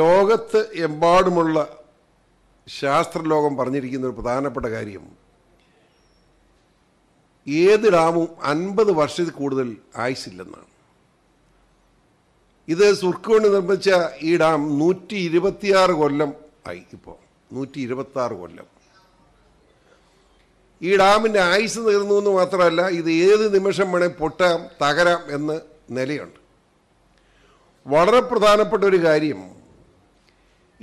ലോകത്ത് എമ്പാടുമുള്ള ശാസ്ത്രലോകം പറഞ്ഞിരിക്കുന്ന ഒരു പ്രധാനപ്പെട്ട കാര്യം ഏത് ഡാമും അൻപത് വർഷത്തിൽ കൂടുതൽ ആയുസില്ലെന്നാണ് ഇത് സുർക്കുകൊണ്ട് നിർമ്മിച്ച ഈ ഡാം നൂറ്റി ഇരുപത്തിയാറ് കൊല്ലം ആയി ഇപ്പോൾ നൂറ്റി ഇരുപത്താറ് കൊല്ലം ഈ ഡാമിൻ്റെ ആയുസ് തീർന്നു എന്ന് മാത്രമല്ല ഇത് ഏത് നിമിഷം വേണേ പൊട്ടാം തകരാം എന്ന് നിലയുണ്ട് വളരെ പ്രധാനപ്പെട്ട ഒരു കാര്യം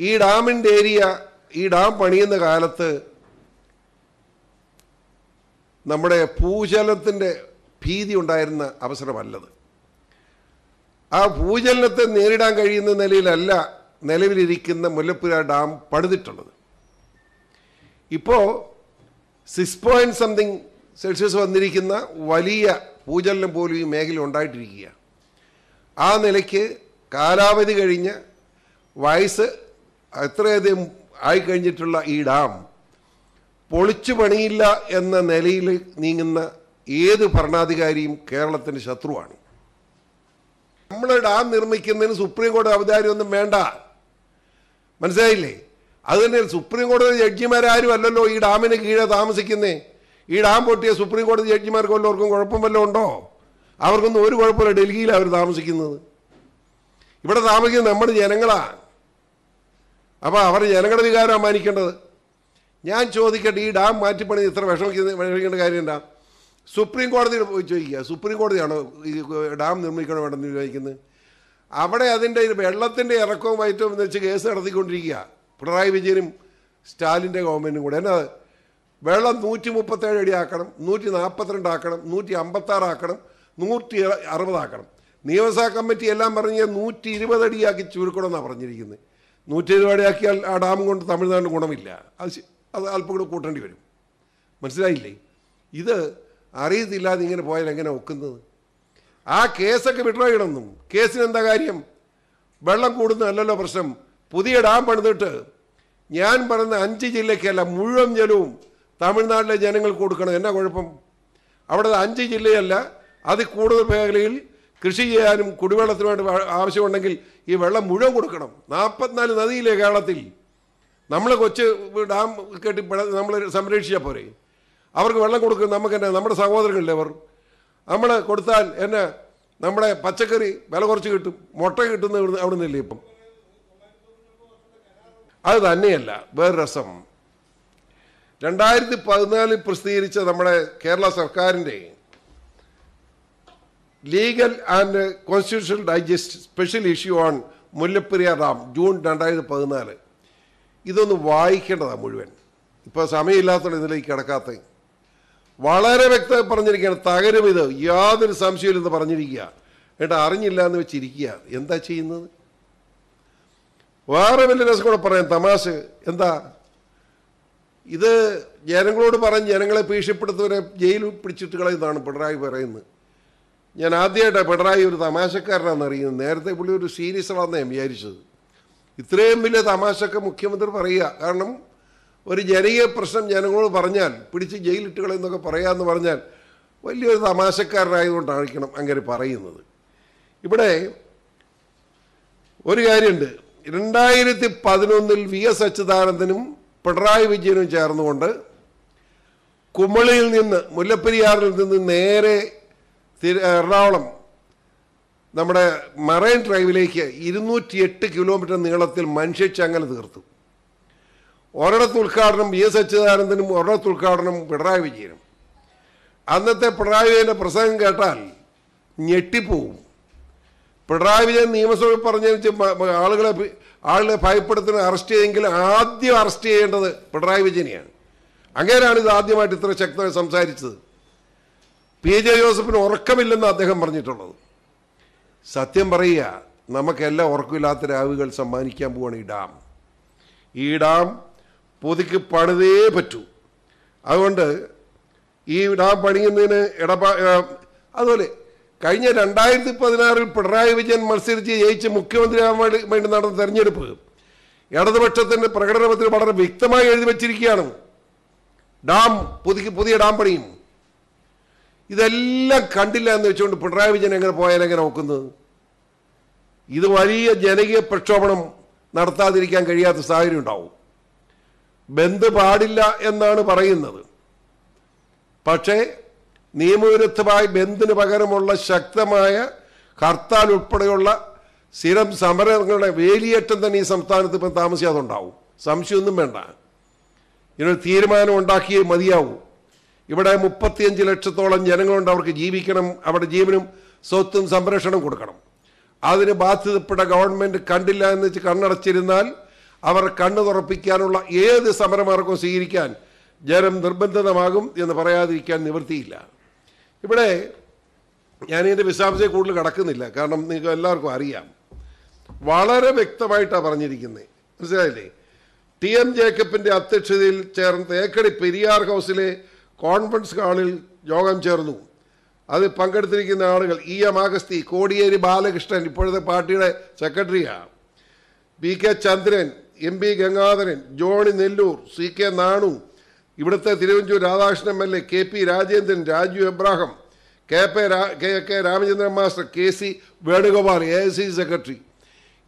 ഈ ഡാമിൻ്റെ ഏരിയ ഈ ഡാം പണിയുന്ന കാലത്ത് നമ്മുടെ ഭൂചലത്തിൻ്റെ ഭീതി ഉണ്ടായിരുന്ന അവസരമല്ലത് ആ ഭൂചലനത്തെ നേരിടാൻ കഴിയുന്ന നിലയിലല്ല നിലവിലിരിക്കുന്ന മുല്ലപ്പുര ഡാം പണിതിട്ടുള്ളത് ഇപ്പോൾ സിക്സ് പോയിൻറ്റ് സംതിങ് സെൽഷ്യസ് വന്നിരിക്കുന്ന വലിയ ഭൂചലനം പോലും ഈ മേഖല ഉണ്ടായിട്ടിരിക്കുക ആ നിലയ്ക്ക് കാലാവധി കഴിഞ്ഞ് വയസ്സ് അത്രയധികം ആയിക്കഴിഞ്ഞിട്ടുള്ള ഈ ഡാം പൊളിച്ചു പണിയില്ല എന്ന നിലയിൽ നീങ്ങുന്ന ഏത് ഭരണാധികാരിയും കേരളത്തിൻ്റെ ശത്രുവാണ് നമ്മൾ ഡാം നിർമ്മിക്കുന്നതിന് സുപ്രീം കോടതി അവതാരമൊന്നും വേണ്ട മനസ്സിലായില്ലേ അതുതന്നെ സുപ്രീം കോടതി ജഡ്ജിമാരാരും അല്ലല്ലോ ഈ ഡാമിന് കീഴെ താമസിക്കുന്നേ ഈ ഡാം പൊട്ടിയ സുപ്രീം കോടതി ജഡ്ജിമാർക്ക് വല്ലവർക്കും കുഴപ്പം വല്ലതും ഉണ്ടോ അവർക്കൊന്നും ഒരു കുഴപ്പമില്ല ഡൽഹിയിലാണ് അവർ താമസിക്കുന്നത് ഇവിടെ താമസിക്കുന്നത് നമ്മുടെ ജനങ്ങളാണ് അപ്പോൾ അവർ ജനങ്ങളുടെ വികാരമാണ് മാനിക്കേണ്ടത് ഞാൻ ചോദിക്കട്ടെ ഈ ഡാം മാറ്റിപ്പണി ഇത്ര വിഷമിക്കുന്ന വിഷമിക്കേണ്ട കാര്യം എന്താ സുപ്രീം പോയി ചോദിക്കുക സുപ്രീം കോടതിയാണോ ഈ ഡാം നിർമ്മിക്കണോ വേണ്ടെന്ന് വിചാരിക്കുന്നത് അവിടെ അതിൻ്റെ വെള്ളത്തിൻ്റെ ഇറക്കവും വയറ്റവും എന്ന് വെച്ച് കേസ് നടത്തിക്കൊണ്ടിരിക്കുക പിണറായി വിജയനും സ്റ്റാലിൻ്റെ ഗവൺമെൻറ്റും കൂടെ എന്നാ വെള്ളം നൂറ്റി മുപ്പത്തേഴ് അടി ആക്കണം നൂറ്റി നാൽപ്പത്തിരണ്ട് ആക്കണം നൂറ്റി അമ്പത്താറാക്കണം നൂറ്റി അറുപതാക്കണം നിയമസഭാ കമ്മിറ്റി എല്ലാം പറഞ്ഞ് നൂറ്റി ഇരുപതടിയാക്കി ചുരുക്കണമെന്നാണ് പറഞ്ഞിരിക്കുന്നത് നൂറ്റി എഴുപത് ആ ഡാം കൊണ്ട് തമിഴ്നാടിന് ഗുണമില്ല അത് അത് അല്പം കൂടെ കൂട്ടേണ്ടി വരും മനസ്സിലായില്ലേ ഇത് അറിയത്തില്ലാതെ ഇങ്ങനെ പോയാൽ എങ്ങനെ ഒക്കുന്നത് ആ കേസൊക്കെ വിട്ടുപോയിടുന്നു ചെയ്യണമെന്നും കേസിന് എന്താ കാര്യം വെള്ളം അല്ലല്ലോ പ്രശ്നം പുതിയ ഡാം പണിതിട്ട് ഞാൻ പറയുന്ന അഞ്ച് ജില്ലയ്ക്കല്ല മുഴുവൻ ജലവും തമിഴ്നാട്ടിലെ ജനങ്ങൾക്ക് കൊടുക്കണം എന്നാ കുഴപ്പം അവിടെ അഞ്ച് ജില്ലയല്ല അതിൽ കൂടുതൽ മേഖലയിൽ കൃഷി ചെയ്യാനും കുടിവെള്ളത്തിനുമായിട്ട് ആവശ്യമുണ്ടെങ്കിൽ ഈ വെള്ളം മുഴുവൻ കൊടുക്കണം നാൽപ്പത്തിനാല് നദിയിലെ കേരളത്തിൽ നമ്മൾ കൊച്ച് ഡാം കെട്ടി നമ്മൾ സംരക്ഷിച്ചാൽ പോരെ അവർക്ക് വെള്ളം കൊടുക്കും നമുക്ക് തന്നെ നമ്മുടെ സഹോദരങ്ങളില്ലേ അവർ നമ്മൾ കൊടുത്താൽ എന്നെ നമ്മുടെ പച്ചക്കറി വില കുറച്ച് കിട്ടും മുട്ട കിട്ടുന്ന അവിടെ നിന്നില്ലേ ഇപ്പം അത് തന്നെയല്ല വേറെ രസം രണ്ടായിരത്തി പതിനാലിൽ പ്രസിദ്ധീകരിച്ച നമ്മുടെ കേരള സർക്കാരിൻ്റെയും legal and constitutional digest special issue on Mullaperiyar റാം ജൂൺ രണ്ടായിരത്തി പതിനാല് ഇതൊന്ന് വായിക്കേണ്ടതാണ് മുഴുവൻ ഇപ്പോൾ സമയമില്ലാത്തതുകൊണ്ട് ഇതിലേക്ക് കിടക്കാത്ത വളരെ വ്യക്തമായി പറഞ്ഞിരിക്കുകയാണ് തകരും ഇത് യാതൊരു സംശയമില്ലെന്ന് പറഞ്ഞിരിക്കുക ഏട്ടാ അറിഞ്ഞില്ല എന്ന് വെച്ചിരിക്കുക എന്താ ചെയ്യുന്നത് വേറെ വലിയ രസം കൂടെ പറയാം തമാശ എന്താ ഇത് ജനങ്ങളോട് പറഞ്ഞ് ജനങ്ങളെ ഭീഷണിപ്പെടുത്തവരെ ജയിലിൽ പിടിച്ചിട്ട് കളയുന്നതാണ് പിണറായി പറയുന്നത് ഞാൻ ആദ്യമായിട്ടാണ് പിണറായി ഒരു തമാശക്കാരനാണെന്ന് അറിയുന്നത് നേരത്തെ പുള്ളി ഒരു സീരിയസ് ആണെന്ന് ഞാൻ വിചാരിച്ചത് ഇത്രയും വലിയ തമാശക്കെ മുഖ്യമന്ത്രി പറയുക കാരണം ഒരു ജനകീയ പ്രശ്നം ജനങ്ങളോട് പറഞ്ഞാൽ പിടിച്ച് ജയിലിട്ട് കളയെന്നൊക്കെ പറയാമെന്ന് പറഞ്ഞാൽ വലിയൊരു തമാശക്കാരനായതുകൊണ്ടായിരിക്കണം അങ്ങനെ പറയുന്നത് ഇവിടെ ഒരു കാര്യമുണ്ട് രണ്ടായിരത്തി പതിനൊന്നിൽ വി എസ് അച്യുതാനന്ദനും പിണറായി വിജയനും ചേർന്നുകൊണ്ട് കുമളിയിൽ നിന്ന് മുല്ലപ്പെരിയാറിൽ നിന്ന് നേരെ എറണാകുളം നമ്മുടെ മറൈൻ ഡ്രൈവിലേക്ക് ഇരുന്നൂറ്റി എട്ട് കിലോമീറ്റർ നീളത്തിൽ മനുഷ്യച്ചങ്ങല തീർത്തു ഒരിടത്ത് ഉദ്ഘാടനം വി എസ് അച്യുതാനന്ദനും ഒരിടത്ത് ഉദ്ഘാടനം പിണറായി വിജയനും അന്നത്തെ പിണറായി വിജയൻ്റെ പ്രസംഗം കേട്ടാൽ ഞെട്ടിപ്പോവും പിണറായി വിജയൻ നിയമസഭയിൽ പറഞ്ഞു ആളുകളെ ആളുകളെ ഭയപ്പെടുത്തുന്ന അറസ്റ്റ് ചെയ്തെങ്കിൽ ആദ്യം അറസ്റ്റ് ചെയ്യേണ്ടത് പിണറായി വിജയനെയാണ് അങ്ങനെയാണ് ഇത് ആദ്യമായിട്ട് ഇത്ര ശക്തമായി സംസാരിച്ചത് പി ജെ ജോസഫിന് ഉറക്കമില്ലെന്ന് അദ്ദേഹം പറഞ്ഞിട്ടുള്ളത് സത്യം പറയുക നമുക്കെല്ലാം ഉറക്കമില്ലാത്ത രാവുകൾ സമ്മാനിക്കാൻ പോവാണ് ഈ ഡാം ഈ ഡാം പുതുക്കി പണിതേ പറ്റൂ അതുകൊണ്ട് ഈ ഡാം പണിയുന്നതിന് ഇടപാ അതുപോലെ കഴിഞ്ഞ രണ്ടായിരത്തി പതിനാറിൽ പിണറായി വിജയൻ മത്സരിച്ച് ജയിച്ച് മുഖ്യമന്ത്രിയാകാൻ വേണ്ടി വേണ്ടി നടന്ന തെരഞ്ഞെടുപ്പ് ഇടതുപക്ഷത്തിൻ്റെ പ്രകടനത്തിൽ വളരെ വ്യക്തമായി എഴുതി വച്ചിരിക്കുകയാണ് ഡാം പുതുക്കി പുതിയ ഡാം പണിയും ഇതെല്ലാം കണ്ടില്ല എന്ന് വെച്ചുകൊണ്ട് പിണറായി വിജയൻ എങ്ങനെ പോയാൽ എങ്ങനെ നോക്കുന്നത് ഇത് വലിയ ജനകീയ പ്രക്ഷോഭണം നടത്താതിരിക്കാൻ കഴിയാത്ത സാഹചര്യം ഉണ്ടാവും ബന്ദ് പാടില്ല എന്നാണ് പറയുന്നത് പക്ഷേ നിയമവിരുദ്ധമായി ബന്ദിന് പകരമുള്ള ശക്തമായ ഹർത്താൽ ഉൾപ്പെടെയുള്ള സ്ഥിരം സമരങ്ങളുടെ വേലിയേറ്റം തന്നെ ഈ സംസ്ഥാനത്ത് ഇപ്പം താമസിയാതുണ്ടാവും ഉണ്ടാവും സംശയമൊന്നും വേണ്ട ഇതിനൊരു തീരുമാനം ഉണ്ടാക്കിയേ മതിയാവും ഇവിടെ മുപ്പത്തിയഞ്ച് ലക്ഷത്തോളം ജനങ്ങളുണ്ട് അവർക്ക് ജീവിക്കണം അവരുടെ ജീവനും സ്വത്തും സംരക്ഷണം കൊടുക്കണം അതിന് ബാധ്യതപ്പെട്ട ഗവൺമെൻറ് കണ്ടില്ല എന്ന് വെച്ച് കണ്ണടച്ചിരുന്നാൽ അവർ കണ്ണു തുറപ്പിക്കാനുള്ള ഏത് സമരമാർക്കും സ്വീകരിക്കാൻ ജനം നിർബന്ധിതമാകും എന്ന് പറയാതിരിക്കാൻ നിവൃത്തിയില്ല ഇവിടെ ഞാൻ ഇതിൻ്റെ വിശാംശയെ കൂടുതൽ കടക്കുന്നില്ല കാരണം നിങ്ങൾക്ക് എല്ലാവർക്കും അറിയാം വളരെ വ്യക്തമായിട്ടാണ് പറഞ്ഞിരിക്കുന്നത് മനസ്സിലായില്ലേ ടി എം ജേക്കബിൻ്റെ അധ്യക്ഷതയിൽ ചേർന്ന തേക്കടി പെരിയാർ ഹൗസിലെ കോൺഫറൻസ് ഹാളിൽ യോഗം ചേർന്നു അതിൽ പങ്കെടുത്തിരിക്കുന്ന ആളുകൾ ഇ എം അഗസ്തി കോടിയേരി ബാലകൃഷ്ണൻ ഇപ്പോഴത്തെ പാർട്ടിയുടെ സെക്രട്ടറിയാണ് B K Chandran M P Gangadharan Johnny Nelloor C K Nanu ഇവിടുത്തെ Thiruvanchoor Radhakrishnan M L A K P Rajendran Raju Abraham K പെ K K Ramachandran master K C Venugopal A I C secretary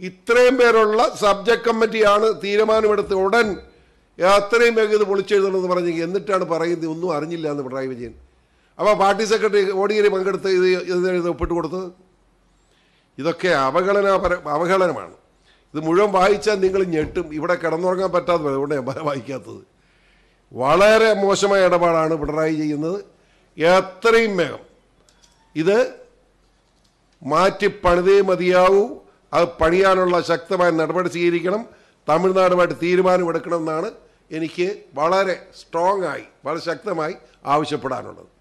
ഇത്രയും പേരുള്ള സബ്ജക്ട് കമ്മിറ്റിയാണ് തീരുമാനമെടുത്ത് ഉടൻ അത്രയും വേഗം ഇത് പൊളിച്ചെഴുതണമെന്ന് പറഞ്ഞെങ്കിൽ എന്നിട്ടാണ് പറയുന്നത് ഒന്നും അറിഞ്ഞില്ല എന്ന് പിണറായി വിജയൻ അപ്പോൾ പാർട്ടി സെക്രട്ടറി ഓടിയേരി പങ്കെടുത്ത് ഇത് എഴുതി ഒപ്പിട്ട് കൊടുത്തത് ഇതൊക്കെ അവഗണനാപര അവഹേളനമാണ് ഇത് മുഴുവൻ വായിച്ചാൽ നിങ്ങൾ ഞെട്ടും ഇവിടെ കിടന്നുറങ്ങാൻ പറ്റാത്ത അതുകൊണ്ട് ഞാൻ വായിക്കാത്തത് വളരെ മോശമായ ഇടപാടാണ് പിണറായി ചെയ്യുന്നത് എത്രയും വേഗം ഇത് മാറ്റി പണിതേ മതിയാവൂ അത് പണിയാനുള്ള ശക്തമായ നടപടി സ്വീകരിക്കണം തമിഴ്നാടുമായിട്ട് തീരുമാനമെടുക്കണമെന്നാണ് എനിക്ക് വളരെ സ്ട്രോങ് ആയി വളരെ ശക്തമായി ആവശ്യപ്പെടാനുള്ളത്